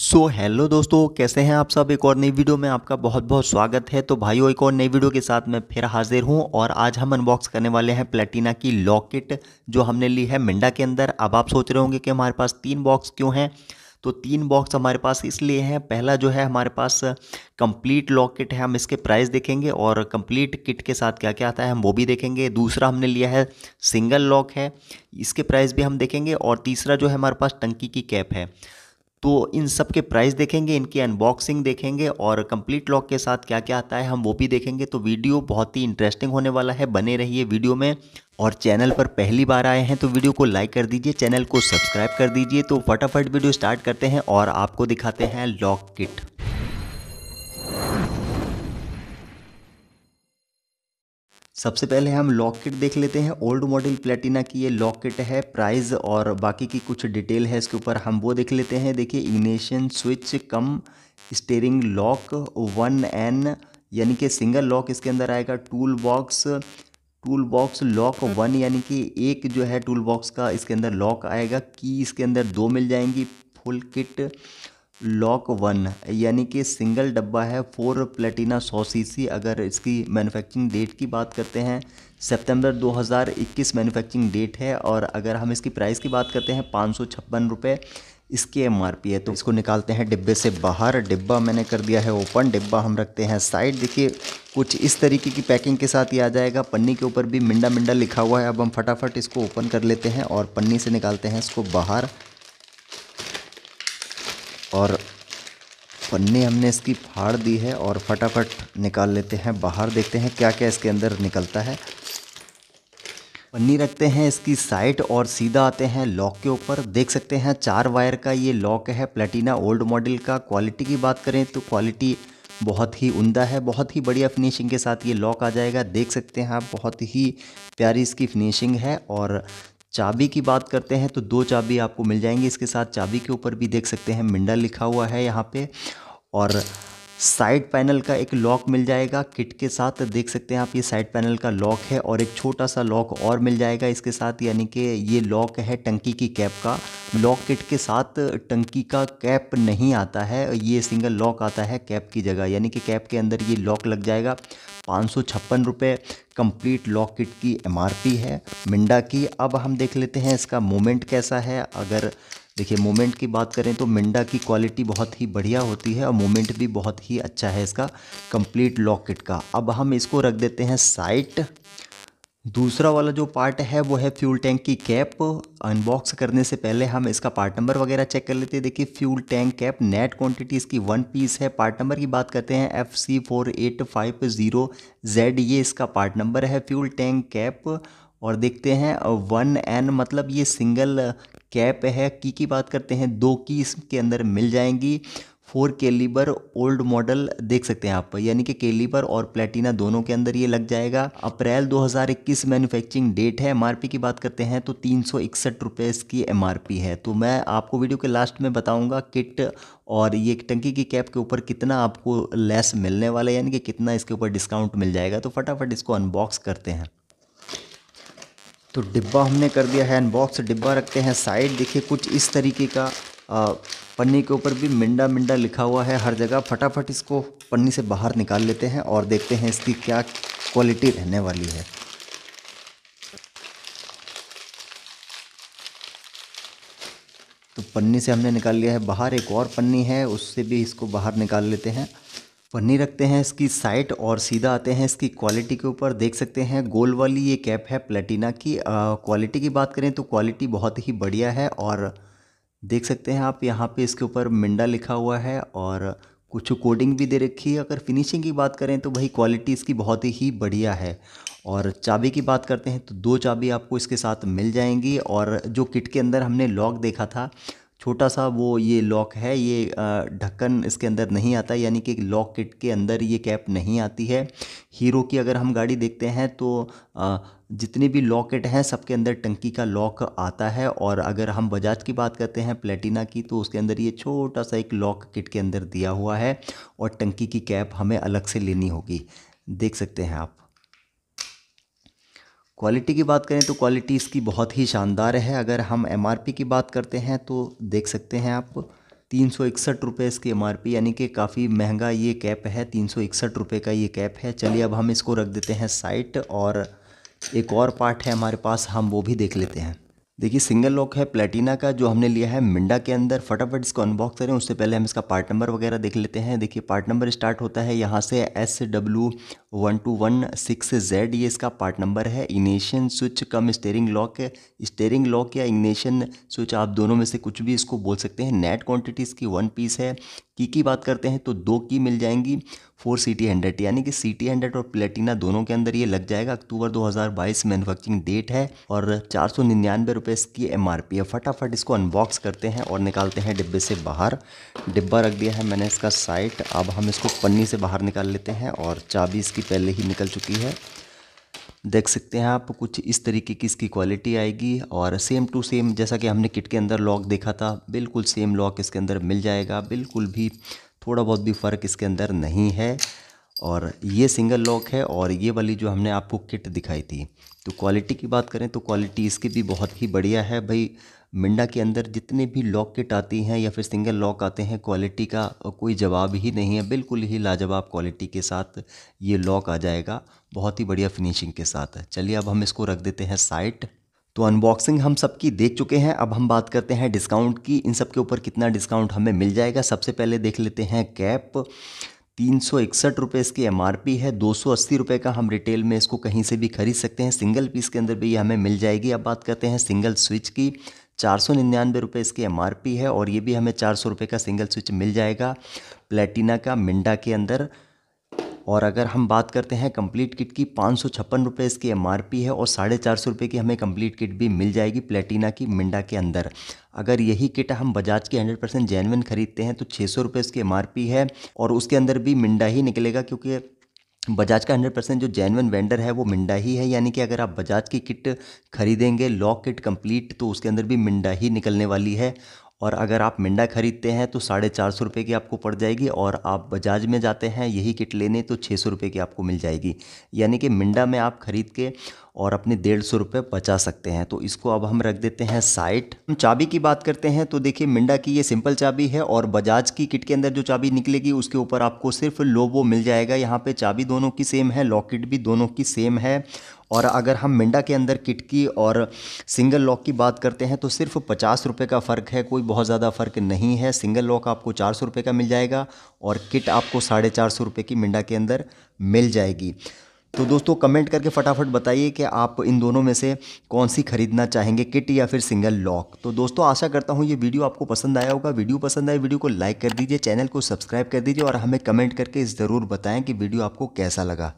सो so, hello दोस्तों कैसे हैं आप सब एक और नई वीडियो में आपका बहुत बहुत स्वागत है तो भाइयों एक और नई वीडियो के साथ मैं फिर हाजिर हूं और आज हम अनबॉक्स करने वाले हैं प्लेटिना की लॉकेट जो हमने ली है मिंडा के अंदर अब आप सोच रहे होंगे कि हमारे पास तीन बॉक्स क्यों हैं तो तीन बॉक्स हमारे पास इसलिए हैं पहला जो है हमारे पास कंप्लीट लॉकेट है हम इसके प्राइस देखेंगे और कंप्लीट किट के साथ क्या क्या आता है हम वो भी देखेंगे दूसरा हमने लिया है सिंगल लॉक है इसके प्राइस भी हम देखेंगे और तीसरा जो है हमारे पास टंकी की कैप है तो इन सब के प्राइस देखेंगे इनकी अनबॉक्सिंग देखेंगे और कंप्लीट लॉक के साथ क्या क्या आता है हम वो भी देखेंगे तो वीडियो बहुत ही इंटरेस्टिंग होने वाला है बने रहिए वीडियो में और चैनल पर पहली बार आए हैं तो वीडियो को लाइक कर दीजिए चैनल को सब्सक्राइब कर दीजिए तो फटाफट वीडियो स्टार्ट करते हैं और आपको दिखाते हैं लॉक किट सबसे पहले हम लॉक किट देख लेते हैं ओल्ड मॉडल प्लेटिना की ये लॉक किट है प्राइस और बाकी की कुछ डिटेल है इसके ऊपर हम वो देख लेते हैं देखिए ignition switch cum steering lock one N यानी कि सिंगल लॉक इसके अंदर आएगा tool box tool box lock one यानी कि एक जो है टूल बॉक्स का इसके अंदर लॉक आएगा की इसके अंदर दो मिल जाएंगी फुल किट लॉक वन यानी कि सिंगल डब्बा है फोर प्लेटिना सौ सी अगर इसकी मैन्युफैक्चरिंग डेट की बात करते हैं सितंबर 2021 मैन्युफैक्चरिंग डेट है और अगर हम इसकी प्राइस की बात करते हैं पाँच सौ छप्पन रुपये इसकी एम है तो इसको निकालते हैं डिब्बे से बाहर डिब्बा मैंने कर दिया है ओपन डिब्बा हम रखते हैं साइड देखिए कुछ इस तरीके की पैकिंग के साथ ही आ जाएगा पन्नी के ऊपर भी मिंडा मिंडा लिखा हुआ है अब हम फटाफट इसको ओपन कर लेते हैं और पन्नी से निकालते हैं इसको बाहर और पन्नी हमने इसकी फाड़ दी है और फटाफट निकाल लेते हैं बाहर देखते हैं क्या क्या इसके अंदर निकलता है पन्नी रखते हैं इसकी साइड और सीधा आते हैं लॉक के ऊपर देख सकते हैं चार वायर का ये लॉक है प्लेटिना ओल्ड मॉडल का क्वालिटी की बात करें तो क्वालिटी बहुत ही उमदा है बहुत ही बढ़िया फिनिशिंग के साथ ये लॉक आ जाएगा देख सकते हैं आप बहुत ही प्यारी इसकी फिनिशिंग है और चाबी की बात करते हैं तो दो चाबी आपको मिल जाएंगी इसके साथ चाबी के ऊपर भी देख सकते हैं मिंडल लिखा हुआ है यहाँ पे और साइड पैनल का एक लॉक मिल जाएगा किट के साथ देख सकते हैं आप ये साइड पैनल का लॉक है और एक छोटा सा लॉक और मिल जाएगा इसके साथ यानी कि ये लॉक है टंकी की कैप का लॉक किट के साथ टंकी का कैप नहीं आता है ये सिंगल लॉक आता है कैप की जगह यानी कि कैप के अंदर ये लॉक लग जाएगा पाँच सौ छप्पन रुपये कंप्लीट लॉक किट की एम है मिंडा की अब हम देख लेते हैं इसका मोमेंट कैसा है अगर देखिए मोमेंट की बात करें तो मिंडा की क्वालिटी बहुत ही बढ़िया होती है और मोमेंट भी बहुत ही अच्छा है इसका कंप्लीट लॉकेट का अब हम इसको रख देते हैं साइट दूसरा वाला जो पार्ट है वो है फ्यूल टैंक की कैप अनबॉक्स करने से पहले हम इसका पार्ट नंबर वगैरह चेक कर लेते हैं देखिए fuel tank cap net quantity इसकी वन पीस है पार्ट नंबर की बात करते हैं F C four eight five zero Z ये इसका पार्ट नंबर है फ्यूल टैंक कैप और देखते हैं वन एन मतलब ये सिंगल कैप है की की बात करते हैं दो की इसके अंदर मिल जाएंगी फोर केलीबर ओल्ड मॉडल देख सकते हैं आप यानी कि केलीबर और प्लेटिना दोनों के अंदर ये लग जाएगा अप्रैल 2021 मैन्युफैक्चरिंग डेट है एमआरपी की बात करते हैं तो तीन सौ इकसठ रुपये इसकी एमआरपी है तो मैं आपको वीडियो के लास्ट में बताऊंगा किट और ये टंकी की कैप के ऊपर कितना आपको लेस मिलने वाला है यानी कि कितना इसके ऊपर डिस्काउंट मिल जाएगा तो फटाफट इसको अनबॉक्स करते हैं तो डिब्बा हमने कर दिया है अनबॉक्स डिब्बा रखते हैं साइड देखिए कुछ इस तरीके का आ, पन्नी के ऊपर भी मिंडा मिंडा लिखा हुआ है हर जगह फटाफट इसको पन्नी से बाहर निकाल लेते हैं और देखते हैं इसकी क्या क्वालिटी रहने वाली है तो पन्नी से हमने निकाल लिया है बाहर एक और पन्नी है उससे भी इसको बाहर निकाल लेते हैं पन्नी रखते हैं इसकी साइट और सीधा आते हैं इसकी क्वालिटी के ऊपर देख सकते हैं गोल वाली ये कैप है प्लेटिना की क्वालिटी की बात करें तो क्वालिटी बहुत ही बढ़िया है और देख सकते हैं आप यहाँ पे इसके ऊपर मिंडा लिखा हुआ है और कुछ कोडिंग भी दे रखी है अगर फिनिशिंग की बात करें तो भाई क्वालिटी इसकी बहुत ही बढ़िया है और चाबी की बात करते हैं तो दो चाबी आपको इसके साथ मिल जाएंगी और जो किट के अंदर हमने लॉक देखा था छोटा सा वो ये लॉक है ये ढक्कन इसके अंदर नहीं आता यानी कि लॉक किट के अंदर ये कैप नहीं आती है हीरो की अगर हम गाड़ी देखते हैं तो जितने भी लॉकेट हैं सबके अंदर टंकी का लॉक आता है और अगर हम बजाज की बात करते हैं प्लेटिना की तो उसके अंदर ये छोटा सा एक लॉक किट के अंदर दिया हुआ है और टंकी की कैप हमें अलग से लेनी होगी देख सकते हैं आप क्वालिटी की बात करें तो क्वालिटी इसकी बहुत ही शानदार है अगर हम एम की बात करते हैं तो देख सकते हैं आप तीन सौ इकसठ रुपये इसकी एम यानी कि काफ़ी महंगा ये कैप है तीन सौ इकसठ रुपये का ये कैप है चलिए अब हम इसको रख देते हैं साइट और एक और पार्ट है हमारे पास हम वो भी देख लेते हैं देखिए सिंगल लॉक है प्लेटिना का जो हमने लिया है मिंडा के अंदर फटाफट इसको अनबॉक्स करें उससे पहले हम इसका पार्ट नंबर वगैरह देख लेते हैं देखिए पार्ट नंबर स्टार्ट होता है यहाँ से S W one two one six Z ये इसका पार्ट नंबर है ignition switch cum steering lock steering lock या इग्निशन स्विच आप दोनों में से कुछ भी इसको बोल सकते हैं नेट क्वान्टिटी इसकी वन पीस है की की बात करते हैं तो दो की मिल जाएंगी फोर सी टी हंड्रेड यानी कि सी टी हंड्रेड और प्लेटिना दोनों के अंदर ये लग जाएगा अक्टूबर 2022 मैन्युफैक्चरिंग डेट है और चार सौ निन्यानवे रुपये इसकी एम आर पी है फटाफट इसको अनबॉक्स करते हैं और निकालते हैं डिब्बे से बाहर डिब्बा रख दिया है मैंने इसका साइट अब हम इसको पन्नी से बाहर निकाल लेते हैं और चाबी इसकी पहले ही निकल चुकी है देख सकते हैं आप कुछ इस तरीके की इसकी क्वालिटी आएगी और सेम टू सेम जैसा कि हमने किट के अंदर लॉक देखा था बिल्कुल सेम लॉक इसके अंदर मिल जाएगा बिल्कुल भी थोड़ा बहुत भी फ़र्क इसके अंदर नहीं है और ये सिंगल लॉक है और ये वाली जो हमने आपको किट दिखाई थी तो क्वालिटी की बात करें तो क्वालिटी इसकी भी बहुत ही बढ़िया है भाई मिंडा के अंदर जितने भी लॉक किट आती हैं या फिर सिंगल लॉक आते हैं क्वालिटी का कोई जवाब ही नहीं है बिल्कुल ही लाजवाब क्वालिटी के साथ ये लॉक आ जाएगा बहुत ही बढ़िया फिनिशिंग के साथ चलिए अब हम इसको रख देते हैं साइट तो अनबॉक्सिंग हम सबकी देख चुके हैं अब हम बात करते हैं डिस्काउंट की इन सब के ऊपर कितना डिस्काउंट हमें मिल जाएगा सबसे पहले देख लेते हैं कैप तीन सौ इकसठ रुपये इसकी एम है दो सौ अस्सी रुपये का हम रिटेल में इसको कहीं से भी खरीद सकते हैं सिंगल पीस के अंदर भी ये हमें मिल जाएगी अब बात करते हैं सिंगल स्विच की चार सौ निन्यानवे रुपये इसकी एम है और ये भी हमें चार सौ रुपये का सिंगल स्विच मिल जाएगा प्लेटिना का मिंडा के अंदर और अगर हम बात करते हैं कंप्लीट किट की पाँच सौ छप्पन रुपये इसकी एम है और साढ़े चार सौ रुपये की हमें कंप्लीट किट भी मिल जाएगी प्लेटिना की मिंडा के अंदर अगर यही किट हम बजाज की हंड्रेड परसेंट जेनविन खरीदते हैं तो छः सौ रुपये इसकी एम है और उसके अंदर भी मिंडा ही निकलेगा क्योंकि बजाज का 100 परसेंट जो जेनविन वेंडर है वो मिंडा ही है यानी कि अगर आप बजाज की किट खरीदेंगे लॉक किट कंप्लीट तो उसके अंदर भी मिंडा ही निकलने वाली है और अगर आप मिंडा ख़रीदते हैं तो साढ़े चार सौ रुपये की आपको पड़ जाएगी और आप बजाज में जाते हैं यही किट लेने तो छः सौ रुपये की आपको मिल जाएगी यानी कि मिंडा में आप ख़रीद के और अपने डेढ़ सौ रुपये बचा सकते हैं तो इसको अब हम रख देते हैं साइट हम चाबी की बात करते हैं तो देखिए मिंडा की ये सिंपल चाबी है और बजाज की किट के अंदर जो चाबी निकलेगी उसके ऊपर आपको सिर्फ लोबो मिल जाएगा यहाँ पे चाबी दोनों की सेम है लॉकेट भी दोनों की सेम है और अगर हम मिंडा के अंदर किट की और सिंगल लॉक की बात करते हैं तो सिर्फ पचास रुपये का फ़र्क है कोई बहुत ज़्यादा फ़र्क नहीं है सिंगल लॉक आपको चार सौ रुपये का मिल जाएगा और किट आपको साढ़े चार सौ रुपये की मिंडा के अंदर मिल जाएगी तो दोस्तों कमेंट करके फटाफट बताइए कि आप इन दोनों में से कौन सी खरीदना चाहेंगे किट या फिर सिंगल लॉक तो दोस्तों आशा करता हूँ ये वीडियो आपको पसंद आया होगा वीडियो पसंद आए वीडियो को लाइक कर दीजिए चैनल को सब्सक्राइब कर दीजिए और हमें कमेंट करके ज़रूर बताएं कि वीडियो आपको कैसा लगा